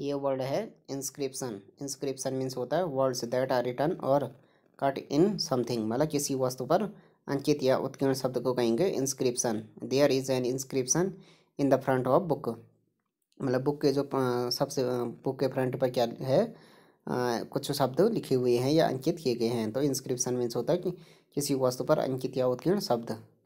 ये वर्ड है inscription inscription means होता है वर्ड्स दैट आर रिटर्न और कट इन समथिंग मतलब किसी वस्तु पर अंकित या उत्कीर्ण शब्द को कहेंगे inscription there is an inscription in the front of book मतलब बुक के जो सबसे बुक के फ्रंट पर क्या है आ, कुछ शब्द लिखे हुए हैं या अंकित किए गए हैं तो इंस्क्रिप्शन मीन्स होता है कि किसी वस्तु पर अंकित या उत्कीर्ण शब्द